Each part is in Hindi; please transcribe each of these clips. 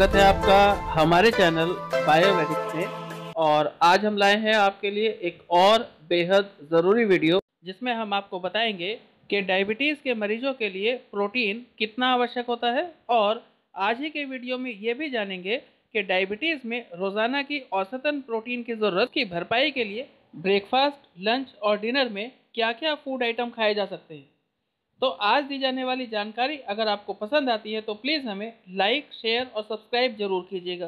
स्वागत है आपका हमारे चैनल बायोमेडिक्स में और आज हम लाए हैं आपके लिए एक और बेहद ज़रूरी वीडियो जिसमें हम आपको बताएंगे कि डायबिटीज़ के मरीजों के लिए प्रोटीन कितना आवश्यक होता है और आज ही के वीडियो में ये भी जानेंगे कि डायबिटीज़ में रोज़ाना की औसतन प्रोटीन की ज़रूरत की भरपाई के लिए ब्रेकफास्ट लंच और डिनर में क्या क्या फूड आइटम खाए जा सकते हैं तो आज दी जाने वाली जानकारी अगर आपको पसंद आती है तो प्लीज़ हमें लाइक शेयर और सब्सक्राइब जरूर कीजिएगा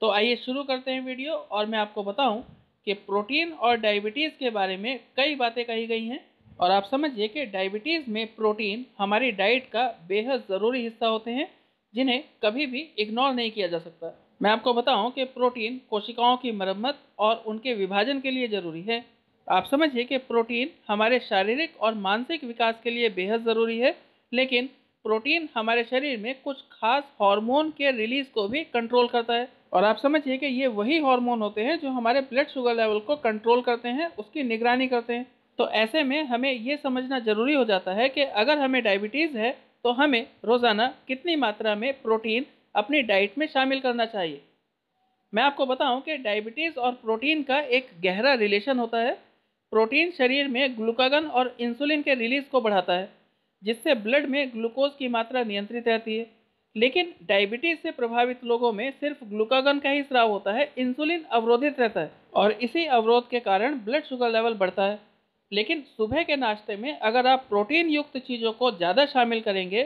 तो आइए शुरू करते हैं वीडियो और मैं आपको बताऊं कि प्रोटीन और डायबिटीज़ के बारे में कई बातें कही गई हैं और आप समझिए कि डायबिटीज़ में प्रोटीन हमारी डाइट का बेहद ज़रूरी हिस्सा होते हैं जिन्हें कभी भी इग्नोर नहीं किया जा सकता मैं आपको बताऊं कि प्रोटीन कोशिकाओं की मरम्मत और उनके विभाजन के लिए ज़रूरी है आप समझिए कि प्रोटीन हमारे शारीरिक और मानसिक विकास के लिए बेहद ज़रूरी है लेकिन प्रोटीन हमारे शरीर में कुछ खास हार्मोन के रिलीज को भी कंट्रोल करता है और आप समझिए कि ये वही हार्मोन होते हैं जो हमारे ब्लड शुगर लेवल को कंट्रोल करते हैं उसकी निगरानी करते हैं तो ऐसे में हमें ये समझना ज़रूरी हो जाता है कि अगर हमें डायबिटीज़ है तो हमें रोज़ाना कितनी मात्रा में प्रोटीन अपनी डाइट में शामिल करना चाहिए मैं आपको बताऊं कि डायबिटीज़ और प्रोटीन का एक गहरा रिलेशन होता है प्रोटीन शरीर में ग्लूकागन और इंसुलिन के रिलीज को बढ़ाता है जिससे ब्लड में ग्लूकोज की मात्रा नियंत्रित रहती है लेकिन डायबिटीज से प्रभावित लोगों में सिर्फ ग्लूकागन का ही स्राव होता है इंसुलिन अवरोधित रहता है और इसी अवरोध के कारण ब्लड शुगर लेवल बढ़ता है लेकिन सुबह के नाश्ते में अगर आप प्रोटीन युक्त चीज़ों को ज़्यादा शामिल करेंगे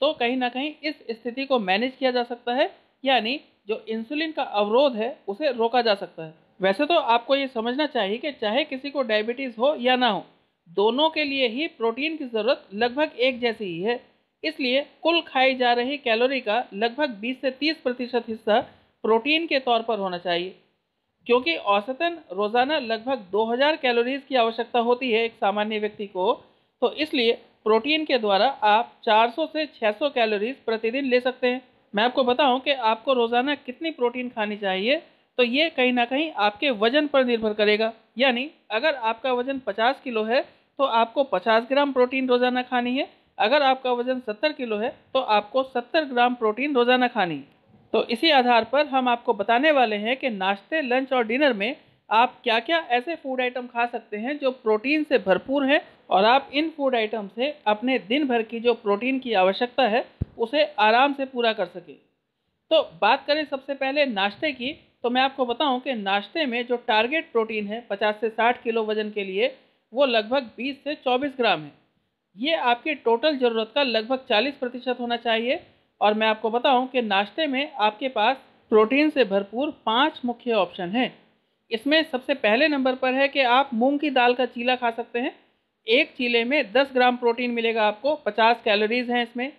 तो कहीं ना कहीं इस स्थिति को मैनेज किया जा सकता है यानी जो इंसुलिन का अवरोध है उसे रोका जा सकता है वैसे तो आपको ये समझना चाहिए कि चाहे किसी को डायबिटीज़ हो या ना हो दोनों के लिए ही प्रोटीन की ज़रूरत लगभग एक जैसी ही है इसलिए कुल खाई जा रही कैलोरी का लगभग 20 से 30 प्रतिशत हिस्सा प्रोटीन के तौर पर होना चाहिए क्योंकि औसतन रोज़ाना लगभग 2000 कैलोरीज़ की आवश्यकता होती है एक सामान्य व्यक्ति को तो इसलिए प्रोटीन के द्वारा आप 400 से 600 कैलोरीज़ प्रतिदिन ले सकते हैं मैं आपको बताऊं कि आपको रोज़ाना कितनी प्रोटीन खानी चाहिए तो ये कहीं ना कहीं आपके वजन पर निर्भर करेगा यानी अगर आपका वजन 50 किलो है तो आपको 50 ग्राम प्रोटीन रोजाना खानी है अगर आपका वजन 70 किलो है तो आपको 70 ग्राम प्रोटीन रोजाना खानी है तो इसी आधार पर हम आपको बताने वाले हैं कि नाश्ते लंच और डिनर में आप क्या क्या ऐसे फूड आइटम खा सकते हैं जो प्रोटीन से भरपूर हैं और आप इन फूड आइटम से अपने दिन भर की जो प्रोटीन की आवश्यकता है उसे आराम से पूरा कर सकें तो बात करें सबसे पहले नाश्ते की तो मैं आपको बताऊं कि नाश्ते में जो टारगेट प्रोटीन है 50 से 60 किलो वजन के लिए वो लगभग 20 से 24 ग्राम है ये आपकी टोटल ज़रूरत का लगभग 40 प्रतिशत होना चाहिए और मैं आपको बताऊं कि नाश्ते में आपके पास प्रोटीन से भरपूर पांच मुख्य ऑप्शन हैं इसमें सबसे पहले नंबर पर है कि आप मूँग की दाल का चीला खा सकते हैं एक चीले में दस ग्राम प्रोटीन मिलेगा आपको पचास कैलोरीज हैं इसमें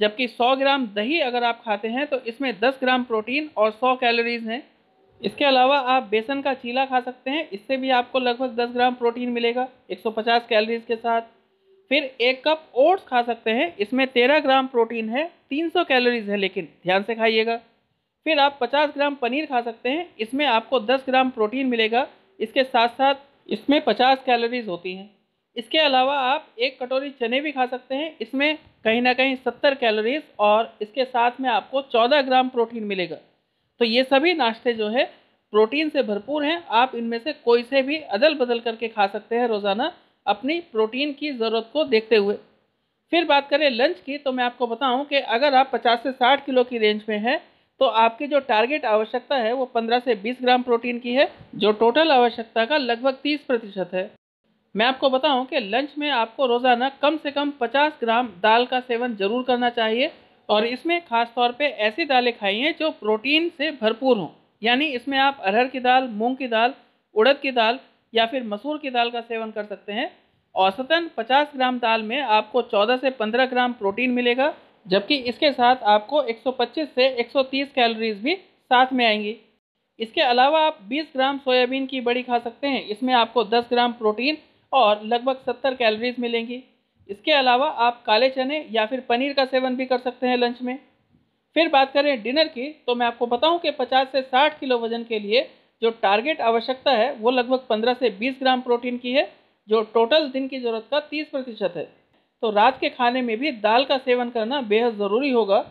जबकि 100 ग्राम दही अगर आप खाते हैं तो इसमें 10 ग्राम प्रोटीन और 100 कैलोरीज हैं इसके अलावा आप बेसन का चीला खा सकते हैं इससे भी आपको लगभग 10 ग्राम प्रोटीन मिलेगा 150 कैलोरीज के साथ फिर एक कप ओट्स खा सकते हैं इसमें 13 ग्राम प्रोटीन है 300 कैलोरीज है लेकिन ध्यान से खाइएगा फिर आप पचास ग्राम पनीर खा सकते हैं इसमें आपको दस ग्राम प्रोटीन मिलेगा इसके साथ साथ इसमें पचास कैलोरीज होती हैं इसके अलावा आप एक कटोरी चने भी खा सकते हैं इसमें कहीं ना कहीं सत्तर कैलोरीज और इसके साथ में आपको चौदह ग्राम प्रोटीन मिलेगा तो ये सभी नाश्ते जो है प्रोटीन से भरपूर हैं आप इनमें से कोई से भी अदल बदल करके खा सकते हैं रोज़ाना अपनी प्रोटीन की ज़रूरत को देखते हुए फिर बात करें लंच की तो मैं आपको बताऊं कि अगर आप 50 से 60 किलो की रेंज में हैं तो आपकी जो टारगेट आवश्यकता है वो 15 से 20 ग्राम प्रोटीन की है जो टोटल आवश्यकता का लगभग 30 प्रतिशत है मैं आपको बताऊं कि लंच में आपको रोज़ाना कम से कम 50 ग्राम दाल का सेवन ज़रूर करना चाहिए और इसमें ख़ास तौर पे ऐसी दालें खाइए जो प्रोटीन से भरपूर हों यानी इसमें आप अरहर की दाल मूंग की दाल उड़द की दाल या फिर मसूर की दाल का सेवन कर सकते हैं औसतन 50 ग्राम दाल में आपको 14 से 15 ग्राम प्रोटीन मिलेगा जबकि इसके साथ आपको एक से एक कैलोरीज भी साथ में आएंगी इसके अलावा आप 20 ग्राम सोयाबीन की बड़ी खा सकते हैं इसमें आपको 10 ग्राम प्रोटीन और लगभग सत्तर कैलोरीज मिलेंगी इसके अलावा आप काले चने या फिर पनीर का सेवन भी कर सकते हैं लंच में फिर बात करें डिनर की तो मैं आपको बताऊं कि 50 से 60 किलो वजन के लिए जो टारगेट आवश्यकता है वो लगभग 15 से 20 ग्राम प्रोटीन की है जो टोटल दिन की ज़रूरत का 30 प्रतिशत है तो रात के खाने में भी दाल का सेवन करना बेहद ज़रूरी होगा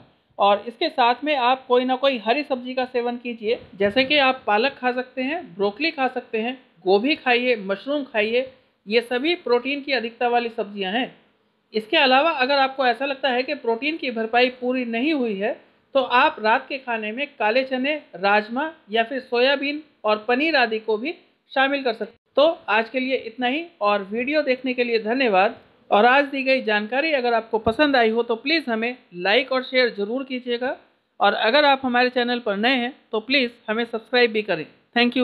और इसके साथ में आप कोई ना कोई हरी सब्जी का सेवन कीजिए जैसे कि आप पालक खा सकते हैं ब्रोकली खा सकते हैं गोभी खाइए मशरूम खाइए ये सभी प्रोटीन की अधिकता वाली सब्जियां हैं इसके अलावा अगर आपको ऐसा लगता है कि प्रोटीन की भरपाई पूरी नहीं हुई है तो आप रात के खाने में काले चने राजमा या फिर सोयाबीन और पनीर आदि को भी शामिल कर सकते तो आज के लिए इतना ही और वीडियो देखने के लिए धन्यवाद और आज दी गई जानकारी अगर आपको पसंद आई हो तो प्लीज़ हमें लाइक और शेयर ज़रूर कीजिएगा और अगर आप हमारे चैनल पर नए हैं तो प्लीज़ हमें सब्सक्राइब भी करें थैंक यू